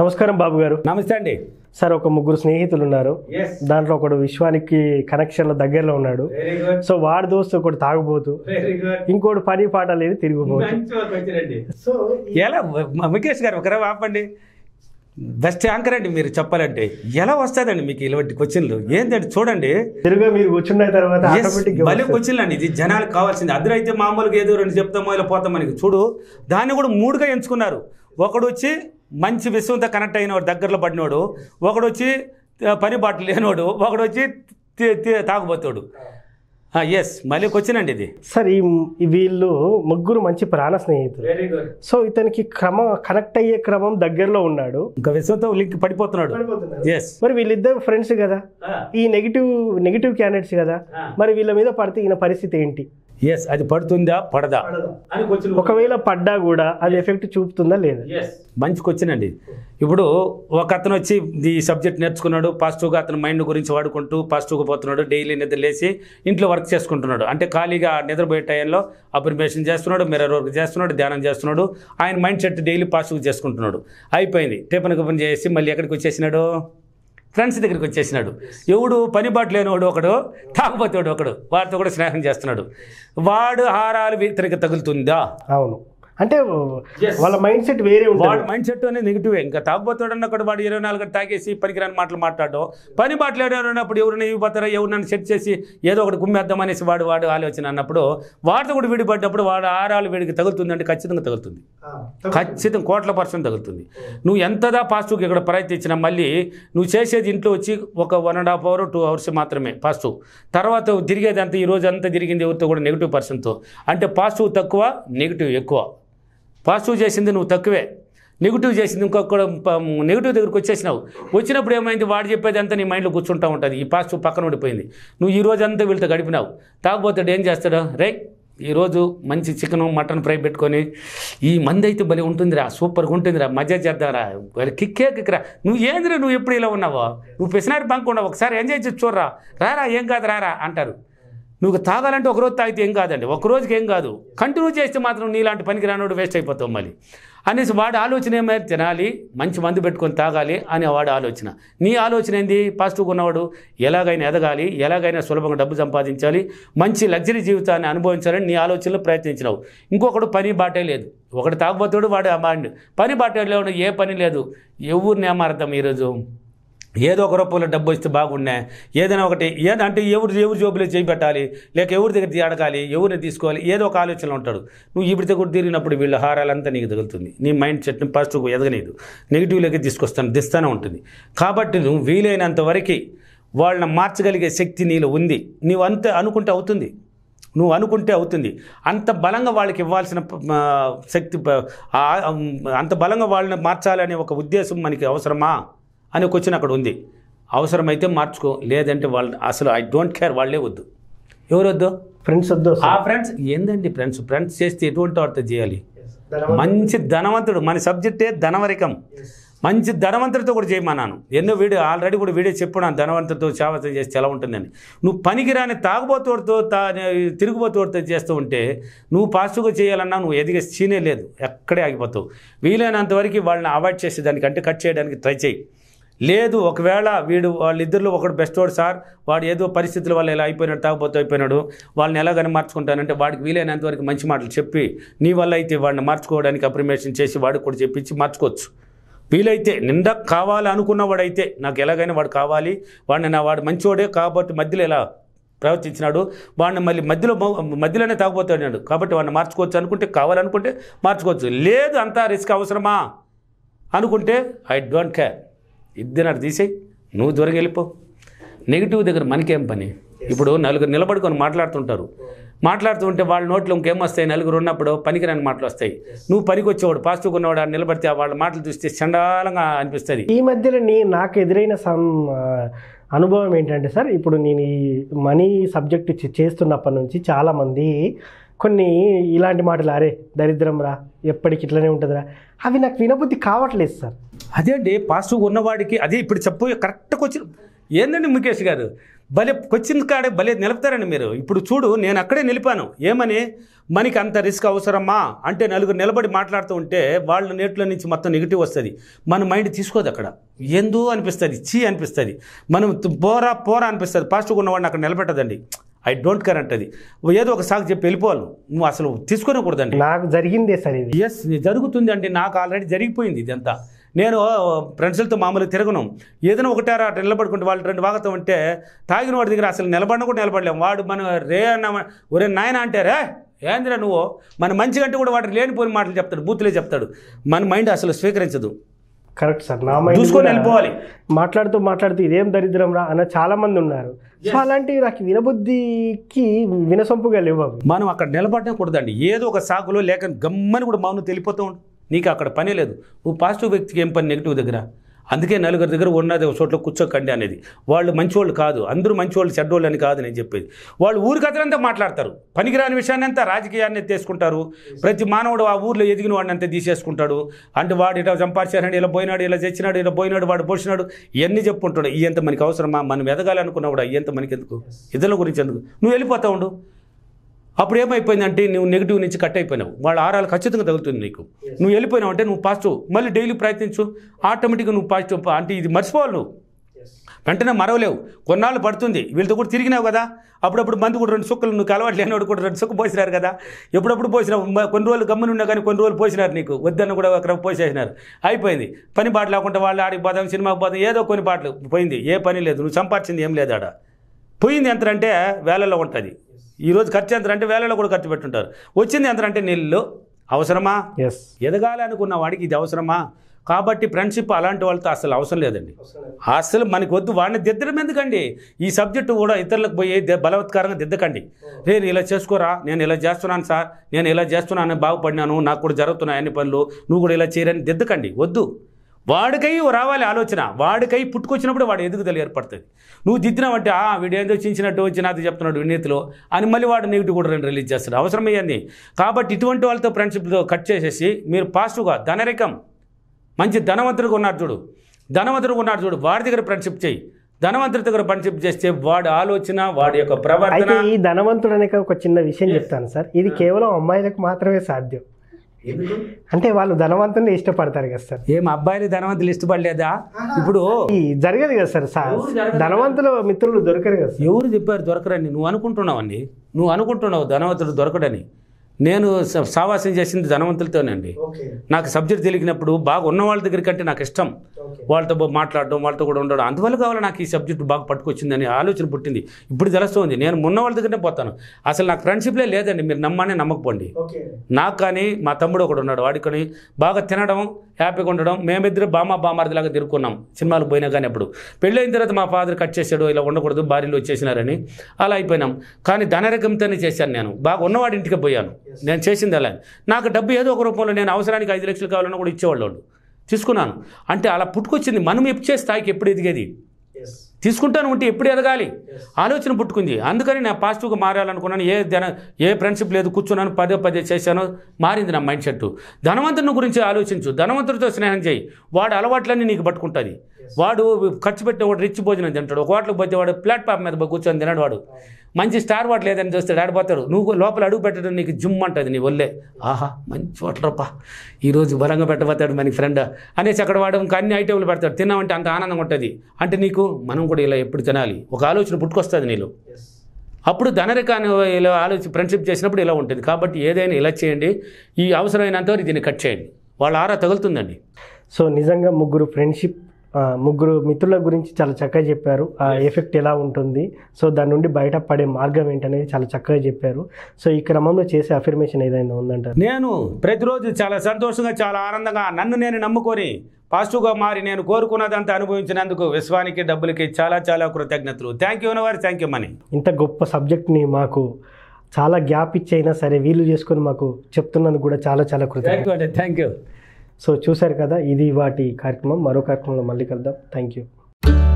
నమస్కారం బాబు గారు నమస్తే అండి సార్ ఒక ముగ్గురు స్నేహితులు ఉన్నారు దాంట్లో ఒకడు విశ్వానికి కనెక్షన్ల దగ్గరలో ఉన్నాడు సో వాడి దోస్తు ఒకటి తాగుబోతు ఇంకోటి పని పాట లేదు తిరిగిపోతు సో ఎలా ముఖేష్ గారు ఒకరే ఆపండి బెస్ట్ యాంకర్ అండి మీరు చెప్పాలంటే ఎలా వస్తుందండి మీకు ఇలాంటి క్వశ్చన్లు ఏంటండి చూడండి తెలుగు మీరు వచ్చిన తర్వాత భలే క్వశ్చన్లు అండి ఇది జనాలు కావాల్సింది అద్దరు అయితే మామూలుగా ఏదో రెండు చెప్తామో ఇలా పోతాం అని చూడు దాన్ని కూడా మూడుగా ఎంచుకున్నారు ఒకడు వచ్చి మంచి విషయంతో కనెక్ట్ అయినవాడు దగ్గరలో పడినోడు ఒకడు వచ్చి పని బాటలు లేనోడు ఒకడు వచ్చి తాగుబోతాడు ఎస్ మళ్ళీ వచ్చినండి ఇది సార్ ఈ వీళ్ళు ముగ్గురు మంచి ప్రాణ స్నేహితులు సో ఇతనికి క్రమం కనెక్ట్ అయ్యే క్రమం దగ్గరలో ఉన్నాడు ఇంకా విశ్వంతో లింక్ పడిపోతున్నాడు ఎస్ మరి వీళ్ళిద్దరు ఫ్రెండ్స్ కదా ఈ నెగిటివ్ నెగిటివ్ క్యాండిడేట్స్ కదా మరి వీళ్ళ మీద పడితే ఈయన పరిస్థితి ఏంటి ఎస్ అది పడుతుందా పడదా ఒకవేళ పడ్డా కూడా అది ఎఫెక్ట్ చూపుతుందా లేదా మంచి క్వశ్చన్ అండి ఇప్పుడు ఒక అతను వచ్చి ఈ సబ్జెక్ట్ నేర్చుకున్నాడు పాజిటివ్గా అతను మైండ్ గురించి వాడుకుంటూ పాజిటివ్గా పోతున్నాడు డైలీ నిద్ర లేచి ఇంట్లో వర్క్ చేసుకుంటున్నాడు అంటే ఖాళీగా నిద్రపోయే టైంలో అబ్రిమేషన్ చేస్తున్నాడు మిర్రర్ వర్క్ చేస్తున్నాడు ధ్యానం చేస్తున్నాడు ఆయన మైండ్ సెట్ డైలీ పాజిటివ్గా చేసుకుంటున్నాడు అయిపోయింది టిఫిన్ కిఫిన్ చేసి మళ్ళీ ఎక్కడికి వచ్చేసినాడు ఫ్రెండ్స్ దగ్గరికి వచ్చేసినాడు ఎవడు పనిబాటు లేనివాడు ఒకడు తాగుపోతేవాడు ఒకడు వాడితో కూడా స్నేహం చేస్తున్నాడు వాడు హారాలు వ్యతిరేక తగులుతుందా అవును అంటే వాళ్ళ మైండ్ సెట్ వేరే వాడు మైండ్ సెట్ అనేది నెగిటివ్ ఇంకా తాగుబోతాడన్న కూడా వాడు ఇరవై నాలుగు తాగేసి పనికిరాని మాటలు మాట్లాడడం పని అన్నప్పుడు ఎవరిని ఇవ్వబోతారా ఎవరినైనా సెట్ చేసి ఏదో ఒకటి అద్దాం అనేసి వాడు వాడు ఆలోచన అన్నప్పుడు వాడితో కూడా విడిపడ్డప్పుడు వాడు ఆరాలు వీడికి తగులుతుంది అంటే ఖచ్చితంగా తగులుతుంది ఖచ్చితంగా కోట్ల పర్సెంట్ తగులుతుంది నువ్వు ఎంతదా పాజిటివ్గా ఇక్కడ ప్రయత్నించినా మళ్ళీ నువ్వు చేసేది ఇంట్లో వచ్చి ఒక one and half hour two hours మాత్రమే పాస్టివ్ తర్వాత తిరిగేది అంతా ఈ రోజు అంతా తిరిగింది ఎవరితో కూడా నెగిటివ్ పర్సన్తో అంటే పాస్టివ్ తక్కువ నెగిటివ్ ఎక్కువ పాజిటివ్ చేసింది నువ్వు తక్కువే నెగిటివ్ చేసింది ఇంకొక నెగిటివ్ దగ్గరికి వచ్చేసినావు వచ్చినప్పుడు ఏమైంది వాడు చెప్పేది అంతా నీ మైండ్లో కూర్చుంటూ ఉంటుంది ఈ పాజిటివ్ పక్కన ఉండిపోయింది నువ్వు ఈ రోజంతా వీళ్ళతో గడిపినావు తాగబోతే ఏం చేస్తాడు రే ఈరోజు మంచి చికెను మటన్ ఫ్రై పెట్టుకొని ఈ మంది అయితే భలే ఉంటుందిరా సూపర్గా ఉంటుందిరా మజా చేద్దాంరా కిక్కే కిక్కరా నువ్వు ఏందిరా నువ్వు ఎప్పుడు ఇలా ఉన్నావో నువ్వు పెసినారి బంక్ ఉన్నావు ఒకసారి ఎంజాయ్ చేసి చూడరా రారా ఏం కాదు రారా అంటారు నువ్వు తాగాలంటే ఒకరోజు తాగితే ఏం కాదండి ఒకరోజుకి ఏం కాదు కంటిన్యూ చేస్తే మాత్రం నీలాంటి పనికి రానోడు వేస్ట్ అయిపోతావు మళ్ళీ అనేసి వాడి ఆలోచన ఏమైనా తినాలి మంచి మందు పెట్టుకొని తాగాలి అని వాడి ఆలోచన నీ ఆలోచన ఏంది పాజిటివ్గా ఉన్నవాడు ఎలాగైనా ఎదగాలి ఎలాగైనా సులభంగా డబ్బు సంపాదించాలి మంచి లగ్జరీ జీవితాన్ని అనుభవించాలని నీ ఆలోచనలో ప్రయత్నించినావు ఇంకొకడు పని బాటే లేదు ఒకటి తాగుబోతుడు వాడు అమ్మాడు పని బాటే లేవడం ఏ పని లేదు ఎవరిని ఏమార్థం ఈరోజు ఏదో ఒక రూపంలో డబ్బు వస్తే బాగున్నా ఏదైనా ఒకటి ఏదంటే ఎవరు ఎవరు జోబులో చేయి పెట్టాలి లేక ఎవరి దగ్గర అడగాలి ఎవరిని తీసుకోవాలి ఏదో ఒక ఆలోచనలో ఉంటాడు నువ్వు ఇప్పుడు దగ్గర తిరిగినప్పుడు వీళ్ళ హారాలంతా నీకు తగులుతుంది నీ మైండ్ సెట్ని ఫస్ట్ ఎదగలేదు నెగిటివ్లోకి తీసుకొస్తాను దిస్తానే ఉంటుంది కాబట్టి నువ్వు వీలైనంత వరకు వాళ్ళని మార్చగలిగే శక్తి నీలో ఉంది నువ్వు అంత అనుకుంటే అవుతుంది నువ్వు అనుకుంటే అవుతుంది అంత బలంగా వాళ్ళకి ఇవ్వాల్సిన శక్తి అంత బలంగా వాళ్ళని మార్చాలనే ఒక ఉద్దేశం మనకి అవసరమా అని క్వశ్చన్ అక్కడ ఉంది అవసరమైతే మార్చుకో లేదంటే వాళ్ళు అసలు ఐ డోంట్ కేర్ వాళ్ళే వద్దు ఎవరు వద్దు ఫ్రెండ్స్ వద్దు ఆ ఫ్రెండ్స్ ఏందండి ఫ్రెండ్స్ ఫ్రెండ్స్ చేస్తే ఎటువంటి వార్త చేయాలి మంచి ధనవంతుడు మన సబ్జెక్టే ధనవరికం మంచి ధనవంతుడితో కూడా చేయమన్నాను ఎన్నో వీడియో ఆల్రెడీ కూడా వీడియో చెప్పున్నాను ధనవంతుడితో చావతం చేస్తే ఎలా ఉంటుందని నువ్వు పనికిరాని తాగుబోతుడితో తా తిరుగుబోతుడితో చేస్తూ ఉంటే నువ్వు పాజిటివ్గా చేయాలన్నా నువ్వు ఎదిగే సీనే లేదు ఎక్కడే ఆగిపోతావు వీలైనంతవరకు వాళ్ళని అవాయిడ్ చేసేదానికంటే కట్ చేయడానికి ట్రై చేయి లేదు ఒకవేళ వీడు వాళ్ళిద్దరిలో ఒకడు బెస్ట్ వాడు సార్ వాడు ఏదో పరిస్థితుల వల్ల ఇలా అయిపోయినాడు తాగుపోతూ అయిపోయినాడు వాళ్ళని ఎలాగైనా మార్చుకుంటానంటే వాడికి వీలైనంత వరకు మంచి మాటలు చెప్పి నీ వల్ల అయితే వాడిని మార్చుకోవడానికి అప్రిమేషన్ చేసి వాడికి కూడా చెప్పించి మార్చుకోవచ్చు వీలైతే నిండా కావాలి అనుకున్నవాడైతే నాకు ఎలాగైనా వాడు కావాలి వాడిని నా వాడు మంచివాడే కాబట్టి మధ్యలో ఎలా ప్రవర్తించినాడు వాడిని మళ్ళీ మధ్యలో మధ్యలోనే తాగుపోతాడు కాబట్టి వాడిని మార్చుకోవచ్చు అనుకుంటే కావాలనుకుంటే మార్చుకోవచ్చు లేదు అంతా రిస్క్ అవసరమా అనుకుంటే ఐ డోంట్ కేర్ ఇద్దరు తీసేయి నువ్వు దూరం వెళ్ళిపో నెగిటివ్ దగ్గర మనకేం పని ఇప్పుడు నలుగురు నిలబడుకొని మాట్లాడుతుంటారు మాట్లాడుతుంటే వాళ్ళ నోట్లో ఇంకేం వస్తాయి నలుగురు ఉన్నప్పుడు పనికిరాని మాటలు వస్తాయి నువ్వు పనికి వచ్చేవాడు ఉన్నవాడు నిలబడితే వాళ్ళ మాటలు చూస్తే చండాలంగా అనిపిస్తుంది ఈ మధ్యలో నీ నాకు ఎదురైన అనుభవం ఏంటంటే సార్ ఇప్పుడు నేను ఈ మనీ సబ్జెక్ట్ చేస్తున్నప్పటి నుంచి చాలామంది కొన్ని ఇలాంటి మాటలు అరే దరిద్రం రా ఎప్పటికి ఇట్లనే ఉంటుందిరా అవి నాకు వినబుద్ధి కావట్లేదు సార్ అదే అండి పాజిటివ్ ఉన్నవాడికి అదే ఇప్పుడు చెప్పు కరెక్ట్గా వచ్చి ఏందండి ముఖేష్ గారు భలే క్వశ్చన్ కాడే భలే నిలుపుతారండి మీరు ఇప్పుడు చూడు నేను అక్కడే నిలిపాను ఏమని మనకి అంత రిస్క్ అవసరమా అంటే నలుగురు నిలబడి మాట్లాడుతూ ఉంటే వాళ్ళ నేట్లో నుంచి మొత్తం నెగిటివ్ వస్తుంది మన మైండ్ తీసుకోదు అక్కడ ఎందు అనిపిస్తుంది చీ అనిపిస్తుంది మనం పోరా పోరా అనిపిస్తుంది పాజిటివ్ ఉన్నవాడిని అక్కడ నిలబెట్టదండి ఐ డోంట్ కరెంట్ అది ఏదో ఒక సాగు చెప్పి వెళ్ళిపోవాలి నువ్వు అసలు తీసుకోనకూడదండి నాకు జరిగిందే సార్ ఇది ఎస్ జరుగుతుంది అంటే నాకు ఆల్రెడీ జరిగిపోయింది ఇదంతా నేను ఫ్రెండ్స్లతో మామూలు తిరగను ఏదైనా ఒకటే అటు నిలబడుకుంటే వాళ్ళు రెండు వాగతం అంటే తాగిన వాడి దగ్గర అసలు నిలబడిన కూడా నిలబడలేము వాడు మనం రే అన్న ఒరే నాయన అంటారే ఏందిరా నువ్వు మన మంచిగా అంటే కూడా వాడు లేనిపోయిన మాటలు చెప్తాడు బూత్లే చెప్తాడు మన మైండ్ అసలు స్వీకరించదు కరెక్ట్ సార్ నా మైండ్ చూసుకొని వెళ్ళిపోవాలి మాట్లాడుతూ మాట్లాడుతూ ఇదేం దరిద్రం రా అన్న చాలా మంది ఉన్నారు సో అలాంటివి నాకు వినబుద్ధికి వినసొంపుగా లేవు మనం అక్కడ నిలబడనే కూడదండి ఏదో ఒక సాకులో లేక గమ్మని కూడా మామూలు తెలిపోతూ ఉండు నీకు అక్కడ పని లేదు నువ్వు పాజిటివ్ వ్యక్తికి ఏం పని నెగిటివ్ దగ్గర అందుకే నలుగురు దగ్గర ఉన్నది ఒక చోట్ల కూర్చోకండి అనేది వాళ్ళు మంచివాళ్ళు కాదు అందరూ మంచివాళ్ళు చెడ్డోళ్ళు అని కాదు నేను చెప్పేది వాళ్ళు ఊరి కథలంతా మాట్లాడతారు పనికిరాని విషయాన్ని అంతా రాజకీయాన్ని తీసుకుంటారు ప్రతి మానవుడు ఆ ఊర్లో ఎదిగిన వాడిని అంతా తీసేసుకుంటాడు అంటే వాడు ఇలా సంపాదించాడు ఇలా పోయినాడు ఇలా తెచ్చినాడు ఇలా పోయినాడు వాడు పోసినాడు ఇవన్నీ చెప్పుకుంటాడు ఎంత మనకి అవసరమా మనం ఈ ఎంత మనకి ఎందుకు ఇద్దరు గురించి ఎందుకు నువ్వు వెళ్ళిపోతా ఉండు అప్పుడు ఏమైపోయిందంటే నువ్వు నెగిటివ్ నుంచి కట్ అయిపోయినావు వాళ్ళ ఆరాలు ఖచ్చితంగా తగులుతుంది నీకు నువ్వు వెళ్ళిపోయినావు అంటే నువ్వు పాజిటివ్ మళ్ళీ డైలీ ప్రయత్నించు ఆటోమేటిక్గా నువ్వు పాజిటివ్ అంటే ఇది మర్చిపోవాలి నువ్వు వెంటనే మరవలేవు కొన్నాళ్ళు పడుతుంది వీళ్ళతో కూడా తిరిగినావు కదా అప్పుడప్పుడు మంది కూడా రెండు సుక్కలు నువ్వు అలవాటు వాడు కూడా రెండు సుక్కు పోసినారు కదా ఎప్పుడప్పుడు పోసినావు కొన్ని రోజులు గమ్మునున్నా కానీ కొన్ని రోజులు పోసినారు నీకు వద్దన్న కూడా అక్కడ పోసేసినారు అయిపోయింది పని పాట లేకుండా వాళ్ళు ఆడికి పోదాం సినిమాకి పోదాం ఏదో కొన్ని పాటలు పోయింది ఏ పని లేదు నువ్వు సంపాదించింది ఏం లేదు ఆడ పోయింది ఎంత అంటే వేలలో ఉంటుంది ఈరోజు ఖర్చు ఎంత అంటే వేలలో కూడా ఖర్చు పెట్టుంటారు వచ్చింది ఎంత అంటే నీళ్ళు అవసరమా ఎస్ ఎదగాలి అనుకున్న వాడికి ఇది అవసరమా కాబట్టి ఫ్రెండ్షిప్ అలాంటి వాళ్ళతో అసలు అవసరం లేదండి అసలు మనకి వద్దు వాడిని దిద్దడం ఎందుకండి ఈ సబ్జెక్టు కూడా ఇతరులకు పోయి బలవత్కారంగా దిద్దకండి నేను ఇలా చేసుకోరా నేను ఇలా చేస్తున్నాను సార్ నేను ఇలా చేస్తున్నాను బాగుపడినాను నాకు కూడా జరుగుతున్నాయి అన్ని పనులు నువ్వు కూడా ఇలా చేయరని దిద్దకండి వద్దు వాడికై రావాలి ఆలోచన వాడికై పుట్టుకొచ్చినప్పుడు వాడు తెలియ ఏర్పడుతుంది నువ్వు దిద్దినావంటే ఆ వీడేందో చించినట్టు వచ్చి నాతో చెప్తున్నాడు వినీతిలో అని మళ్ళీ వాడు నెగిటివ్ కూడా రెండు రిలీజ్ చేస్తాడు అవసరమయ్యింది కాబట్టి ఇటువంటి వాళ్ళతో ఫ్రెండ్షిప్తో కట్ చేసేసి మీరు పాజిటివ్గా ధనరికం మంచి ధనవంతుడిగా ఉన్నాడు చూడు ధనవంతుడిగా ఉన్నారు చూడు వాడి దగ్గర ఫ్రెండ్షిప్ చేయి ధనవంతుడి దగ్గర ఫ్రెండ్షిప్ చేస్తే వాడి ఆలోచన వాడి యొక్క ప్రవర్తన ఈ ధనవంతుడు అనేక ఒక చిన్న విషయం చెప్తాను సార్ ఇది కేవలం అమ్మాయిలకు మాత్రమే సాధ్యం అంటే వాళ్ళు ధనవంతుల్ని ఇష్టపడతారు కదా సార్ ఏం అబ్బాయిలు ధనవంతులు ఇష్టపడలేదా ఇప్పుడు జరగదు కదా సార్ సార్ ధనవంతులు మిత్రులు దొరకరు కదా ఎవరు చెప్పారు దొరకరని నువ్వు అనుకుంటున్నావు అండి నువ్వు అనుకుంటున్నావు ధనవంతుడు దొరకడని నేను సావాసం చేసింది ధనవంతులతోనండి నాకు సబ్జెక్ట్ తెలిగినప్పుడు బాగా ఉన్న వాళ్ళ దగ్గర కంటే నాకు ఇష్టం వాళ్ళతో మాట్లాడడం వాళ్ళతో కూడా ఉండడం అందువల్ల కావాలి నాకు ఈ సబ్జెక్ట్ బాగా పట్టుకొచ్చిందని ఆలోచన పుట్టింది ఇప్పుడు తెలుస్తుంది నేను ఉన్న వాళ్ళ దగ్గరనే పోతాను అసలు నాకు ఫ్రెండ్షిప్లే లేదండి మీరు నమ్మనే నమ్మకపోండి నాకు కానీ మా తమ్ముడు ఒకడు ఉన్నాడు వాడికి బాగా తినడం హ్యాపీగా ఉండడం మేమిద్దరు బామ లాగా తిరుక్కున్నాం సినిమాలు పోయినా కానీ అప్పుడు పెళ్ళైన తర్వాత మా ఫాదర్ కట్ చేశాడు ఇలా ఉండకూడదు భార్యలు వచ్చేసినారని అలా అయిపోయినాం కానీ ధనరకంతోనే చేశాను నేను బాగా ఉన్నవాడి ఇంటికి పోయాను నేను చేసింది అలా నాకు డబ్బు ఏదో ఒక రూపంలో నేను అవసరానికి ఐదు లక్షలు కావాలన్నా కూడా ఇచ్చేవాళ్ళు తీసుకున్నాను అంటే అలా పుట్టుకొచ్చింది మనం ఇచ్చే స్థాయికి ఎప్పుడు ఎదిగేది తీసుకుంటాను ఉంటే ఎప్పుడు ఎదగాలి ఆలోచన పుట్టుకుంది అందుకని నా పాజిటివ్గా మారాలనుకున్నాను ఏ ధన ఏ ఫ్రెండ్షిప్ లేదు కూర్చున్నాను పదే పదే చేశాను మారింది నా మైండ్ సెట్ ధనవంతుని గురించి ఆలోచించు ధనవంతుడితో స్నేహం చేయి వాడు అలవాట్లన్నీ నీకు పట్టుకుంటుంది వాడు ఖర్చు పెట్టేవాడు రిచ్ భోజనం తింటాడు ఒక హోటల్కి పోతే వాడు ప్లాట్ఫామ్ మీద కూర్చొని తినడు వాడు మంచి స్టార్ వాటర్ లేదని చూస్తే ఆడిపోతాడు నువ్వు లోపల అడుగు పెట్టడం నీకు జుమ్ అంటుంది నీ వల్లే ఆహా మంచి వాటర్పా ఈరోజు బలంగా పెట్టబోతాడు మనకి ఫ్రెండ్ అనేసి అక్కడ వాడు ఇంకా అన్ని ఐటెంలు పెడతాడు తిన్నామంటే అంత ఆనందంగా ఉంటుంది అంటే నీకు మనం కూడా ఇలా ఎప్పుడు తినాలి ఒక ఆలోచన పుట్టుకొస్తుంది నీలో అప్పుడు ధనరికాన్ని ఇలా ఆలోచి ఫ్రెండ్షిప్ చేసినప్పుడు ఇలా ఉంటుంది కాబట్టి ఏదైనా ఇలా చేయండి ఈ అవసరమైనంతవరకు దీన్ని కట్ చేయండి వాళ్ళ ఆరా తగులుతుందండి సో నిజంగా ముగ్గురు ఫ్రెండ్షిప్ ముగ్గురు మిత్రుల గురించి చాలా చక్కగా చెప్పారు ఆ ఎఫెక్ట్ ఎలా ఉంటుంది సో దాని నుండి బయటపడే మార్గం ఏంటనేది చాలా చక్కగా చెప్పారు సో ఈ క్రమంలో చేసే అఫర్మేషన్ ఏదైనా ఉందంట నేను ప్రతిరోజు చాలా సంతోషంగా చాలా ఆనందంగా నన్ను నేను నమ్ముకొని పాజిటివ్గా మారి నేను కోరుకున్నదంతా అనుభవించినందుకు విశ్వానికి డబ్బులకి చాలా చాలా కృతజ్ఞతలు thank you universe thank you money ఇంత గొప్ప సబ్జెక్ట్ని మాకు చాలా గ్యాప్ ఇచ్చైనా సరే వీలు చేసుకొని మాకు చెప్తున్నందుకు కూడా చాలా చాలా కృతజ్ఞత థ్యాంక్ యూ సో చూశారు కదా ఇది వాటి కార్యక్రమం మరో కార్యక్రమంలో మళ్ళీ కలుద్దాం థ్యాంక్ యూ